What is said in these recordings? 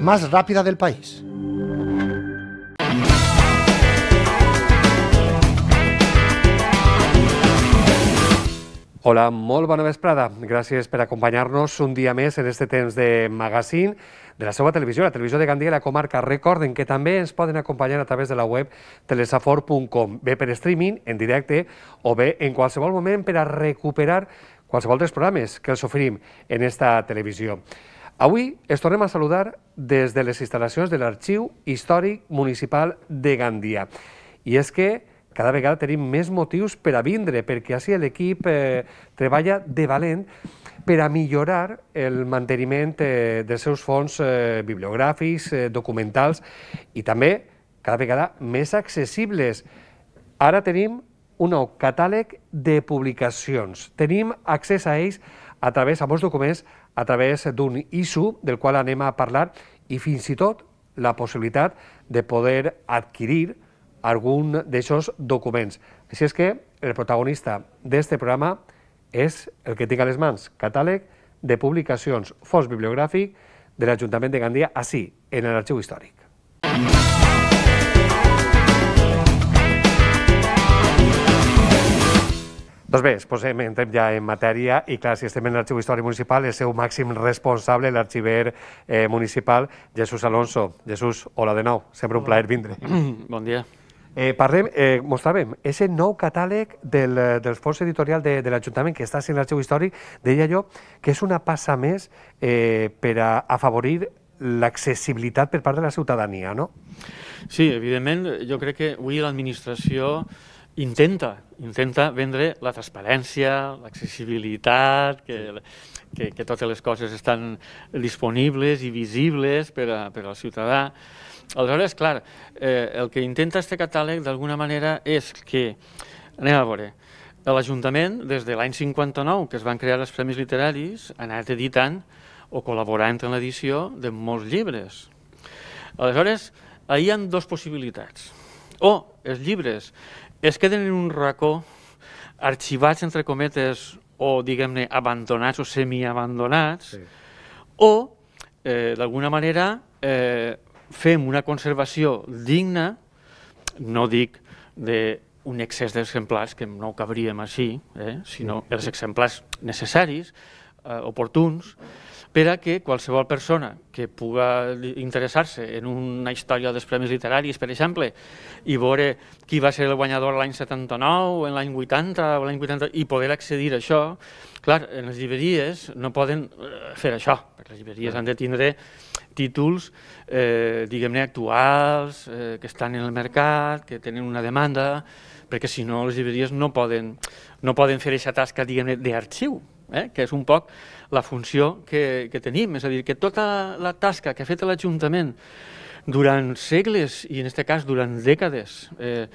más rápida del país. Hola, molt bona vesprada. Gràcies per acompanyar-nos un dia més en este temps de magazine de la seva televisió, la televisió de Gandia i la comarca. Recorden que també ens poden acompanyar a través de la web telesafor.com, bé per streaming, en directe, o bé en qualsevol moment per a recuperar qualsevol dels programes que els oferim en esta televisió. Avui es tornem a saludar des de les instal·lacions de l'Arxiu Històric Municipal de Gandia. I és que cada vegada tenim més motius per a vindre, perquè així l'equip eh, treballa de valent per a millorar el manteniment eh, dels seus fons eh, bibliogràfics, eh, documentals i també cada vegada més accessibles. Ara tenim un nou catàleg de publicacions. Tenim accés a ells a través de molts documents a través d'un ISU del qual anem a parlar i fins i tot la possibilitat de poder adquirir algun d'aquests documents. Així és que el protagonista d'este programa és el que tinc a les mans, catàleg de publicacions fons bibliogràfic de l'Ajuntament de Gandia, així, en l'arxiu històric. Mm -hmm. Doncs bé, posem, entrem ja en matèria i clar, si estem en l'Arxiu Històric Municipal, el seu màxim responsable, l'arxiver eh, municipal, Jesús Alonso. Jesús, hola de nou, sempre un hola. plaer vindre. Bon dia. Eh, parlem, eh, mostràvem, és el nou catàleg del, del fons editorial de, de l'Ajuntament que està en l'arxiu històric, deia jo, que és una passa més eh, per a afavorir l'accessibilitat per part de la ciutadania, no? Sí, evidentment, jo crec que avui l'administració eh, intenta, intenta vendre la transparència, l'accessibilitat, que, que, que totes les coses estan disponibles i visibles per, a, per al ciutadà. Aleshores, clar, eh, el que intenta este catàleg d'alguna manera és que, anem a veure, l'Ajuntament, des de l'any 59, que es van crear els Premis Literaris, ha anat editant o col·laborant en l'edició de molts llibres. Aleshores, hi ha dues possibilitats. O els llibres es queden en un racó arxivats, entre cometes, o, diguem-ne, abandonats o semiabandonats, sí. o, eh, d'alguna manera, eh, fem una conservació digna, no dic d'un excés d'exemplars, que no ho cabríem així, eh, sinó els exemplars necessaris, eh, oportuns, per a que qualsevol persona que puga interessar-se en una història dels Premis Literaris, per exemple, i veure qui va ser el guanyador l'any 79, en l'any 80 o l'any 80, i poder accedir a això, clar, en les llibreries no poden eh, fer això, perquè les llibreries han de tindre títols, eh, diguem-ne, actuals, eh, que estan en el mercat, que tenen una demanda, perquè si no les llibreries no poden, no poden fer aquesta tasca, diguem-ne, d'arxiu, eh? que és un poc la funció que, que tenim. És a dir, que tota la tasca que ha fet l'Ajuntament durant segles, i en aquest cas durant dècades, eh,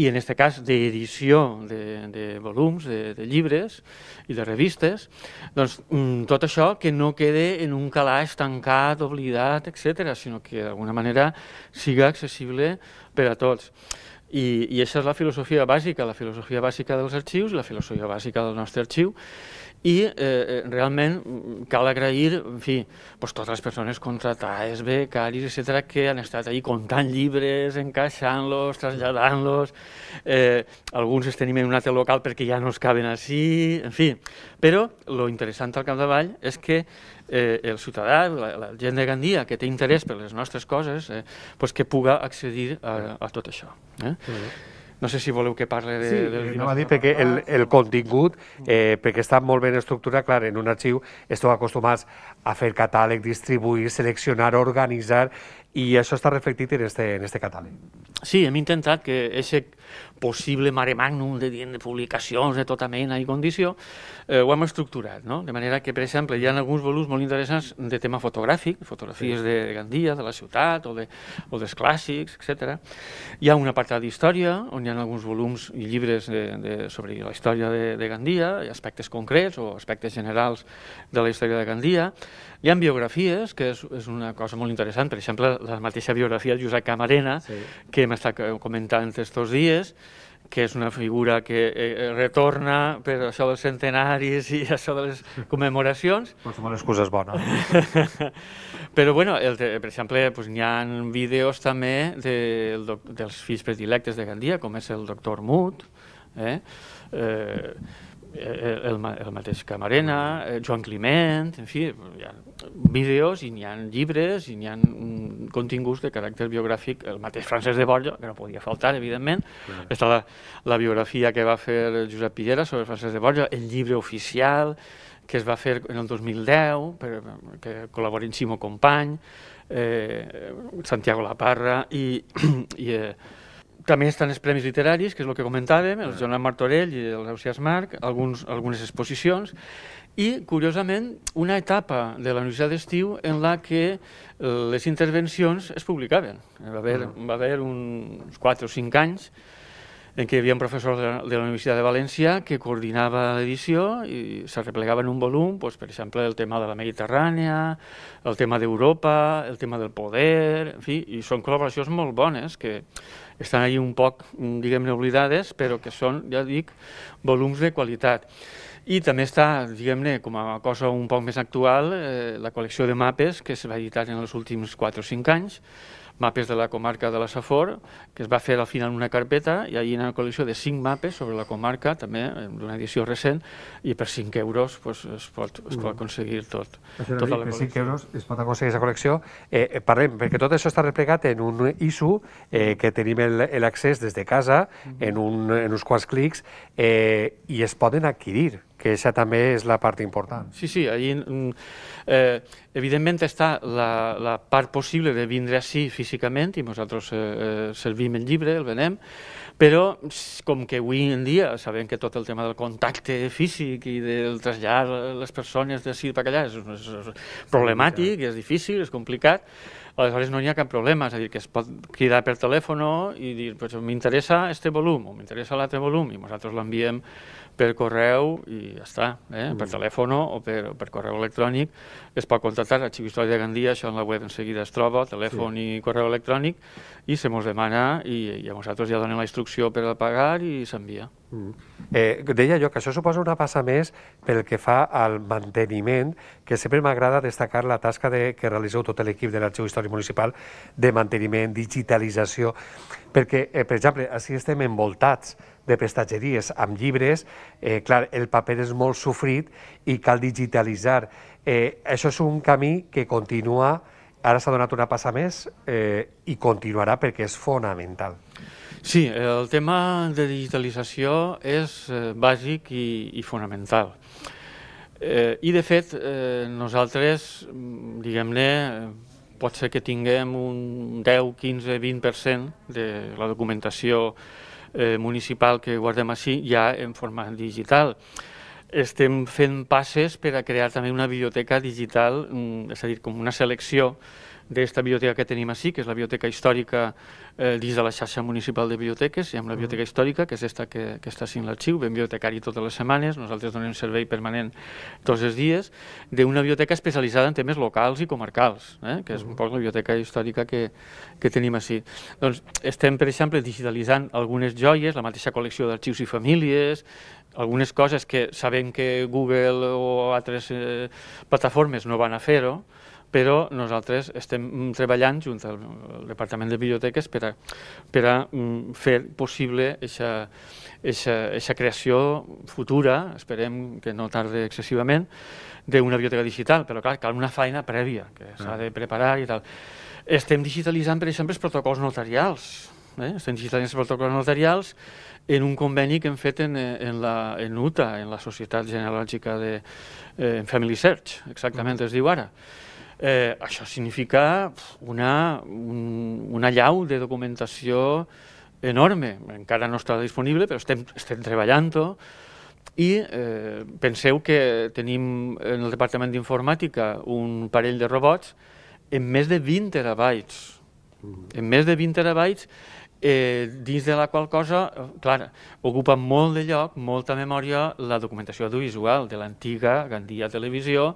i en aquest cas d'edició de, de volums, de, de llibres i de revistes, doncs mm, tot això que no quede en un calaix tancat, oblidat, etc., sinó que d'alguna manera siga accessible per a tots. I, I això és la filosofia bàsica, la filosofia bàsica dels arxius i la filosofia bàsica del nostre arxiu, i eh, eh realment mm, cal agrair en fi, doncs totes les persones contratades, becaris, etc que han estat ahí comptant llibres, encaixant-los, traslladant-los, eh, alguns els tenim en un altre local perquè ja no es caben així, en fi. Però lo interessant al capdavall és que eh, el ciutadà, la, la gent de Gandia que té interès per les nostres coses, eh, doncs que puga accedir a, a tot això. Eh? Mm -hmm. No sé si voleu que parli de, sí, del... No, va dir perquè el, ah, el contingut, eh, perquè està molt ben estructurat, clar, en un arxiu esteu acostumats a fer catàleg, distribuir, seleccionar, organitzar, i això està reflectit en este, en este catàleg. Sí, hem intentat que aquest possible mare magnum de, de publicacions de tota mena i condició, eh, ho hem estructurat, no? De manera que, per exemple, hi ha alguns volums molt interessants de tema fotogràfic, fotografies sí. de Gandia, de la ciutat, o, de, o dels clàssics, etc. Hi ha un apartat d'història, on hi ha alguns volums i llibres de, de, sobre la història de, de Gandia, aspectes concrets o aspectes generals de la història de Gandia. Hi ha biografies, que és, és una cosa molt interessant, per exemple, la mateixa biografia de Josep Camarena, sí. que hem estat eh, comentant estos dies, que és una figura que eh, eh retorna per això dels centenaris i això de les commemoracions. Pots fer les coses bones. Però, bueno, el, per exemple, pues, hi ha vídeos també de, dels fills predilectes de Gandia, com és el doctor Mut, eh? eh Eh, el, el mateix Camarena, eh, Joan Climent, en fi, hi ha vídeos i n'hi ha llibres i n'hi ha continguts de caràcter biogràfic, el mateix Francesc de Borja, que no podia faltar, evidentment, sí. està la, la biografia que va fer Josep Pillera sobre Francesc de Borja, el llibre oficial que es va fer en el 2010, per, que en Simo Company, eh, Santiago Laparra i, i eh, també estan els premis literaris, que és el que comentàvem, el Joan Martorell i el Leucias Marc, alguns, algunes exposicions, i, curiosament, una etapa de la Universitat d'Estiu en la que eh, les intervencions es publicaven. Va haver, mm. va haver uns 4 o 5 anys en què hi havia un professor de, de la Universitat de València que coordinava l'edició i s'arreplegava en un volum, doncs, per exemple, el tema de la Mediterrània, el tema d'Europa, el tema del poder, en fi, i són col·laboracions molt bones que estan allí un poc, mm, diguem-ne, oblidades, però que són, ja dic, volums de qualitat. I també està, diguem-ne, com a cosa un poc més actual, eh, la col·lecció de mapes que s'ha editat en els últims 4 o 5 anys, mapes de la comarca de la Safor, que es va fer al final una carpeta, i allà hi ha una col·lecció de cinc mapes sobre la comarca, també d'una edició recent, i per 5 euros pues, es, pot, es pot mm. aconseguir tot. Mm. tota la per 5 euros es pot aconseguir aquesta col·lecció. Eh, eh, parlem, perquè tot això està replegat en un ISU eh, que tenim l'accés des de casa, mm-hmm. en, un, en uns quants clics, eh, i es poden adquirir que això també és la part important. Sí, sí, allí, mm, eh, evidentment està la, la part possible de vindre així físicament i nosaltres eh, eh, servim el llibre, el venem, però com que avui en dia sabem que tot el tema del contacte físic i del trasllar les persones d'ací per allà és, és, és problemàtic, és difícil, és complicat, aleshores no hi ha cap problema, és a dir, que es pot cridar per telèfon i dir, pues, m'interessa este volum o m'interessa l'altre volum i nosaltres l'enviem per correu i ja està, eh? Mm. per telèfon o per, per correu electrònic. Es pot contactar a Xivistòria de Gandia, això en la web en seguida es troba, telèfon sí. i correu electrònic, i se mos demana i, i a nosaltres ja donem la instrucció per a pagar i s'envia. Mm. Eh, deia jo que això suposa una passa més pel que fa al manteniment, que sempre m'agrada destacar la tasca de, que realitzeu tot l'equip de l'Arxiu Històric Municipal de manteniment, digitalització, perquè, eh, per exemple, així estem envoltats de prestatgeries amb llibres, eh, clar, el paper és molt sofrit i cal digitalitzar. Eh, això és un camí que continua, ara s'ha donat una passa més eh, i continuarà perquè és fonamental. Sí, el tema de digitalització és eh, bàsic i, i fonamental. Eh, I, de fet, eh, nosaltres, diguem-ne, pot ser que tinguem un 10, 15, 20% de la documentació eh, municipal que guardem així ja en format digital. Estem fent passes per a crear també una biblioteca digital, mm, és a dir, com una selecció d'esta biblioteca que tenim així, que és la biblioteca històrica eh, dins de la xarxa municipal de biblioteques, i amb la biblioteca històrica, que és aquesta que, que està sin l'arxiu, ben bibliotecari totes les setmanes, nosaltres donem servei permanent tots els dies, d'una biblioteca especialitzada en temes locals i comarcals, eh, que és un mm. poc la biblioteca històrica que, que tenim així. Doncs estem, per exemple, digitalitzant algunes joies, la mateixa col·lecció d'arxius i famílies, algunes coses que sabem que Google o altres eh, plataformes no van a fer-ho, però nosaltres estem mm, treballant junts al Departament de Biblioteques per a, per a mm, fer possible aquesta creació futura, esperem que no tarde excessivament, d'una biblioteca digital, però clar, cal una feina prèvia que s'ha mm. de preparar i tal. Estem digitalitzant, per exemple, els protocols notarials, eh, estem digitalitzant els protocols notarials, en un conveni que hem fet en, en, la, en UTA, en la Societat Genealògica de eh, en Family Search, exactament mm. es diu ara. Eh, això significa una, un, una llau de documentació enorme, encara no està disponible, però estem, estem treballant-ho, i eh, penseu que tenim en el Departament d'Informàtica un parell de robots en més de 20 terabytes. Mm. En més de 20 terabytes eh, dins de la qual cosa, clar, ocupa molt de lloc, molta memòria, la documentació audiovisual de l'antiga Gandia Televisió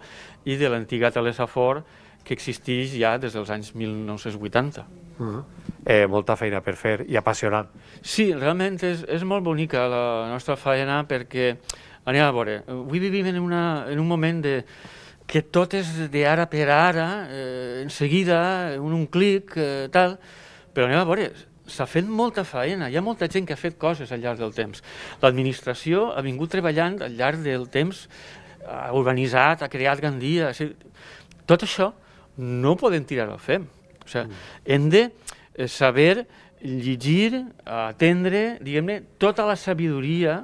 i de l'antiga Telesafor que existeix ja des dels anys 1980. Uh -huh. eh, molta feina per fer i apassionant. Sí, realment és, és molt bonica la nostra feina perquè, anem a veure, avui vivim en, una, en un moment de, que tot és de ara per ara, eh, en seguida, un, un clic, eh, tal, però anem a veure, s'ha fet molta feina, hi ha molta gent que ha fet coses al llarg del temps. L'administració ha vingut treballant al llarg del temps, ha urbanitzat, ha creat sigui, Tot això no ho podem tirar al fem. O sigui, mm. hem de eh, saber llegir, atendre, diguem-ne, tota la sabidoria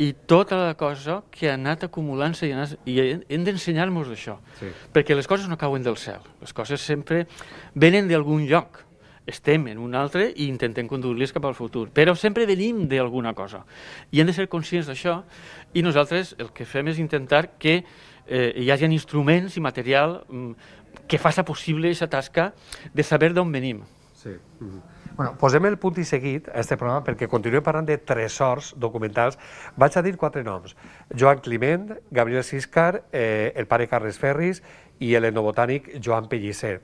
i tota la cosa que ha anat acumulant-se i, anat, i hem d'ensenyar-nos d'això. Sí. Perquè les coses no cauen del cel, les coses sempre venen d'algun lloc estem en un altre i intentem conduir-les cap al futur. Però sempre venim d'alguna cosa i hem de ser conscients d'això i nosaltres el que fem és intentar que eh, hi hagi instruments i material mm, que faça possible aquesta tasca de saber d'on venim. Sí. Mm -hmm. Bueno, posem el punt i seguit a aquest programa perquè continuem parlant de tresors documentals. Vaig a dir quatre noms. Joan Climent, Gabriel Siscar, eh, el pare Carles Ferris i l'etnobotànic Joan Pellicer.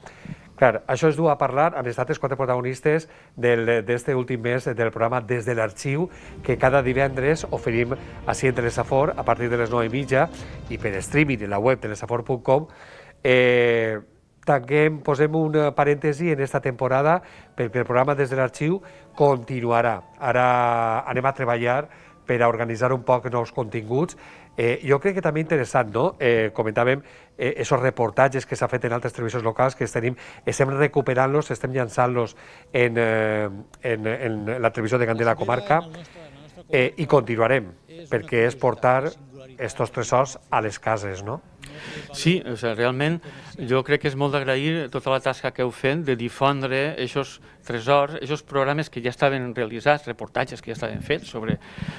Clar, això es du a parlar amb les altres quatre protagonistes d'aquest últim mes del programa Des de l'Arxiu, que cada divendres oferim a Cien de l'Esafor a partir de les 9 i mitja i per streaming a la web de l'esafor.com. Eh, tanquem, posem un parèntesi en esta temporada perquè el programa Des de l'Arxiu continuarà. Ara anem a treballar per a organitzar un poc nous continguts Eh, jo crec que també interessant, no? Eh, comentàvem eh, esos reportatges que s'ha fet en altres televisions locals que tenim, estem recuperant-los, estem llançant-los en, eh, en, en la televisió de Gandhi comarca eh, i continuarem, perquè és portar estos tresors a les cases, no? Sí, o sigui, realment jo crec que és molt d'agrair tota la tasca que heu fent de difondre aquests tresors, aquests programes que ja estaven realitzats, reportatges que ja estaven fets sobre,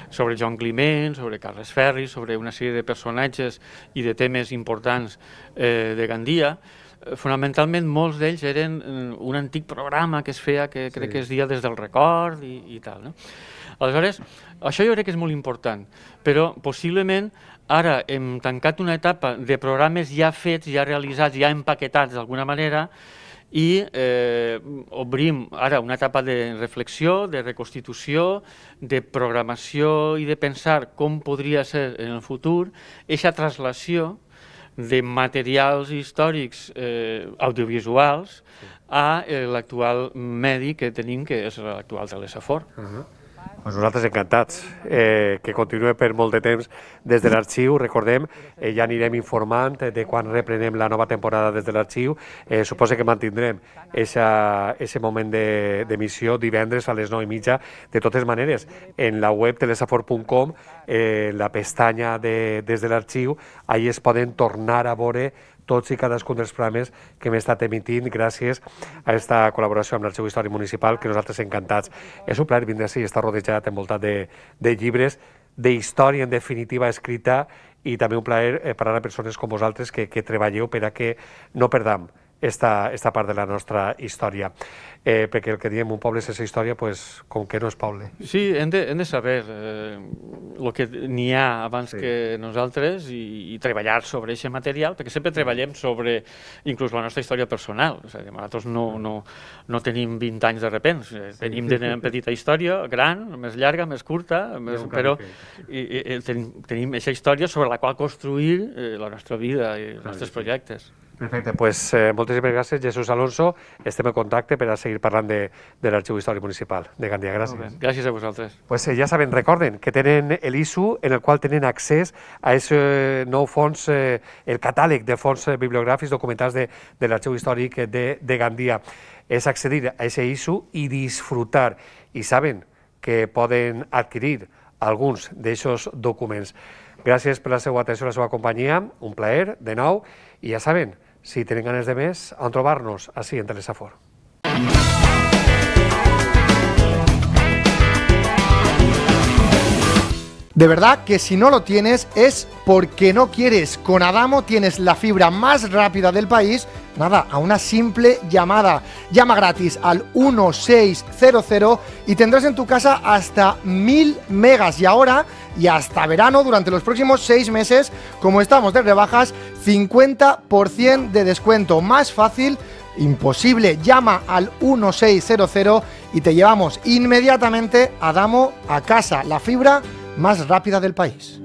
sobre Joan Climent, sobre Carles Ferri, sobre una sèrie de personatges i de temes importants eh, de Gandia, eh, fonamentalment molts d'ells eren mm, un antic programa que es feia, que crec sí. que es dia des del record i, i tal. No? Aleshores, això jo crec que és molt important, però possiblement Ara hem tancat una etapa de programes ja fets, ja realitzats, ja empaquetats d'alguna manera, i eh, obrim ara una etapa de reflexió, de reconstitució, de programació i de pensar com podria ser en el futur aquesta traslació de materials històrics eh, audiovisuals a eh, l'actual medi que tenim, que és l'actual telesafor. Uh -huh. Pues doncs nosaltres encantats eh, que continue per molt de temps des de l'arxiu. Recordem, eh, ja anirem informant eh, de quan reprenem la nova temporada des de l'arxiu. Eh, suposa que mantindrem aquest moment d'emissió de, divendres a les 9 i mitja. De totes maneres, en la web telesafor.com, eh, la pestanya de, des de l'arxiu, ahir es poden tornar a veure tots i cadascun dels programes que hem estat emitint gràcies a aquesta col·laboració amb l'Arxiu Històric Municipal, que nosaltres encantats. És un plaer vindre així, estar rodejat, envoltat de, de llibres, de història en definitiva escrita i també un plaer eh, parlar a persones com vosaltres que, que treballeu per a que no perdam esta, esta part de la nostra història. Eh, perquè el que diem un poble sense història, pues, com que no és poble. Sí, hem de, hem de saber eh, lo que n'hi ha abans sí. que nosaltres i, i treballar sobre aquest material, perquè sempre treballem sobre inclús la nostra història personal. O sigui, nosaltres no, no, no tenim 20 anys de repens, eh, sí. tenim de petita història, gran, més llarga, més curta, més, no, però que... i, i, ten, tenim aquesta història sobre la qual construir eh, la nostra vida i els nostres projectes. Sí. Perfecte, pues, eh, moltíssimes gràcies, Jesús Alonso. Estem en contacte per a seguir parlant de, de l'Arxiu Històric Municipal de Gandia. Gràcies. Gràcies a vosaltres. Pues, eh, ja saben, recorden que tenen l'ISU en el qual tenen accés a aquest eh, nou fons, eh, el catàleg de fons eh, bibliogràfics documentals de, de l'Arxiu Històric de, de Gandia. És accedir a aquest ISU i disfrutar. I saben que poden adquirir alguns d'aquests documents. Gràcies per la seva atenció, la seva companyia, un plaer, de nou, i ja saben, si tienen ganas de mes, a trobar así en Telesafor. De verdad que si no lo tienes es porque no quieres. Con Adamo tienes la fibra más rápida del país. Nada, a una simple llamada. Llama gratis al 1600 y tendrás en tu casa hasta 1000 megas. Y ahora y hasta verano durante los próximos seis meses. Como estamos de rebajas, 50% de descuento. Más fácil imposible. Llama al 1600 y te llevamos inmediatamente a Damo a casa, la fibra más rápida del país.